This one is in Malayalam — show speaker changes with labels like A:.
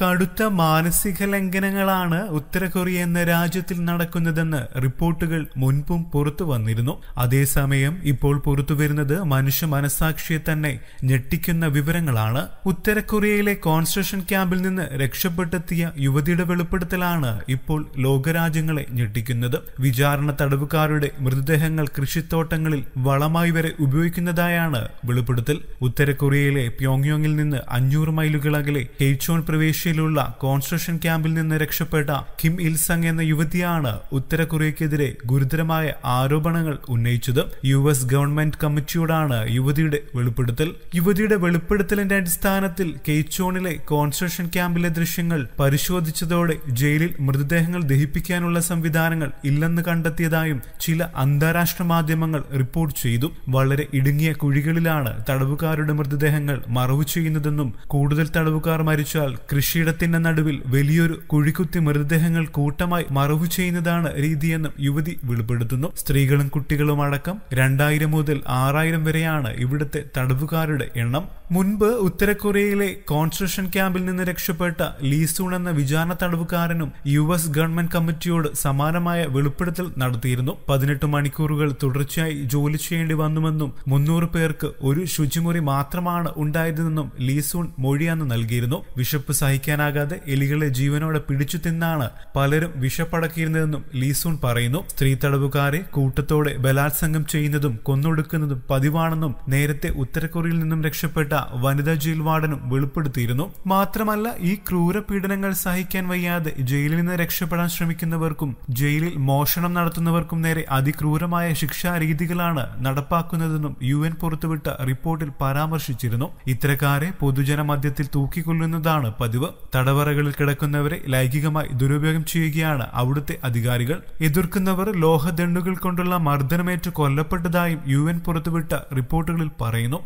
A: കടുത്ത മാനസിക ലംഘനങ്ങളാണ് ഉത്തര കൊറിയ എന്ന രാജ്യത്തിൽ നടക്കുന്നതെന്ന് റിപ്പോർട്ടുകൾ മുൻപും പുറത്തു വന്നിരുന്നു അതേസമയം ഇപ്പോൾ പുറത്തുവരുന്നത് മനുഷ്യ മനസാക്ഷിയെ തന്നെ ഞെട്ടിക്കുന്ന വിവരങ്ങളാണ് ഉത്തര കൊറിയയിലെ കോൺസ്ട്രക്ഷൻ ക്യാമ്പിൽ നിന്ന് രക്ഷപ്പെട്ടെത്തിയ യുവതിയുടെ വെളിപ്പെടുത്തലാണ് ഇപ്പോൾ ലോകരാജ്യങ്ങളെ ഞെട്ടിക്കുന്നത് വിചാരണ തടവുകാരുടെ മൃതദേഹങ്ങൾ കൃഷിത്തോട്ടങ്ങളിൽ വളമായി വരെ ഉപയോഗിക്കുന്നതായാണ് വെളിപ്പെടുത്തൽ ഉത്തര കൊറിയയിലെ പ്യോങ്യോങ്ങിൽ നിന്ന് അഞ്ഞൂറ് മൈലുകൾ അകലെ ഹെയ്ച്ചോൺ പ്രവേശിച്ച ഇന്തോനേഷ്യയിലുള്ള കോൺസ്ട്രക്ഷൻ ക്യാമ്പിൽ നിന്ന് രക്ഷപ്പെട്ട കിം ഇൽസങ് എന്ന യുവതിയാണ് ഉത്തര കൊറിയക്കെതിരെ ഗുരുതരമായ ആരോപണങ്ങൾ ഉന്നയിച്ചത് യു എസ് ഗവൺമെന്റ് കമ്മിറ്റിയോടാണ് യുവതിയുടെ വെളിപ്പെടുത്തൽ യുവതിയുടെ വെളിപ്പെടുത്തലിന്റെ അടിസ്ഥാനത്തിൽ കെയ്ച്ചോണിലെ കോൺസ്ട്രക്ഷൻ ക്യാമ്പിലെ ദൃശ്യങ്ങൾ പരിശോധിച്ചതോടെ ജയിലിൽ മൃതദേഹങ്ങൾ ദഹിപ്പിക്കാനുള്ള സംവിധാനങ്ങൾ ഇല്ലെന്ന് കണ്ടെത്തിയതായും ചില അന്താരാഷ്ട്ര മാധ്യമങ്ങൾ റിപ്പോർട്ട് ചെയ്തു വളരെ ഇടുങ്ങിയ കുഴികളിലാണ് തടവുകാരുടെ മൃതദേഹങ്ങൾ മറവ് ചെയ്യുന്നതെന്നും കൂടുതൽ തടവുകാർ മരിച്ചാൽ കൃഷി കൃഷിയിടത്തിന്റെ നടുവിൽ വലിയൊരു കുഴിക്കുത്തി മൃതദേഹങ്ങൾ കൂട്ടമായി മറവു ചെയ്യുന്നതാണ് രീതിയെന്നും യുവതി വെളിപ്പെടുത്തുന്നു സ്ത്രീകളും കുട്ടികളും അടക്കം രണ്ടായിരം മുതൽ ആറായിരം വരെയാണ് ഇവിടുത്തെ തടവുകാരുടെ എണ്ണം മുൻപ് ഉത്തര കൊറിയയിലെ കോൺസെൻട്രേഷൻ ക്യാമ്പിൽ നിന്ന് രക്ഷപ്പെട്ട ലീസൂൺ എന്ന വിചാരണ തടവുകാരനും യു എസ് ഗവൺമെന്റ് കമ്മിറ്റിയോട് സമാനമായ വെളിപ്പെടുത്തൽ നടത്തിയിരുന്നു പതിനെട്ട് മണിക്കൂറുകൾ തുടർച്ചയായി ജോലി ചെയ്യേണ്ടി വന്നുവെന്നും മുന്നൂറ് പേർക്ക് ഒരു ശുചിമുറി മാത്രമാണ് ഉണ്ടായതെന്നും ലീസൂൺ മൊഴിയാന്ന് നൽകിയിരുന്നു വിശപ്പ് സഹിക്കും സഹിക്കാനാകാതെ എലികളെ ജീവനോടെ പിടിച്ചു തിന്നാണ് പലരും വിഷപ്പടക്കിയിരുന്നതെന്നും ലീസൂൺ പറയുന്നു സ്ത്രീ തടവുകാരെ കൂട്ടത്തോടെ ബലാത്സംഗം ചെയ്യുന്നതും കൊന്നൊടുക്കുന്നതും പതിവാണെന്നും നേരത്തെ ഉത്തരകൊറിയയിൽ നിന്നും രക്ഷപ്പെട്ട വനിതാ ജയിൽ വാർഡനും വെളിപ്പെടുത്തിയിരുന്നു മാത്രമല്ല ഈ ക്രൂര പീഡനങ്ങൾ സഹിക്കാൻ വയ്യാതെ ജയിലിൽ നിന്ന് രക്ഷപ്പെടാൻ ശ്രമിക്കുന്നവർക്കും ജയിലിൽ മോഷണം നടത്തുന്നവർക്കും നേരെ അതിക്രൂരമായ ശിക്ഷാരീതികളാണ് നടപ്പാക്കുന്നതെന്നും യു എൻ പുറത്തുവിട്ട റിപ്പോർട്ടിൽ പരാമർശിച്ചിരുന്നു ഇത്തരക്കാരെ പൊതുജനമധ്യത്തിൽ തൂക്കിക്കൊല്ലുന്നതാണ് പതിവ് തടവറകളിൽ കിടക്കുന്നവരെ ലൈംഗികമായി ദുരുപയോഗം ചെയ്യുകയാണ് അവിടുത്തെ അധികാരികൾ എതിർക്കുന്നവർ ലോഹദണ്ഡുകൾ കൊണ്ടുള്ള മർദ്ദനമേറ്റ് കൊല്ലപ്പെട്ടതായും യു എൻ പുറത്തുവിട്ട റിപ്പോർട്ടുകളിൽ പറയുന്നു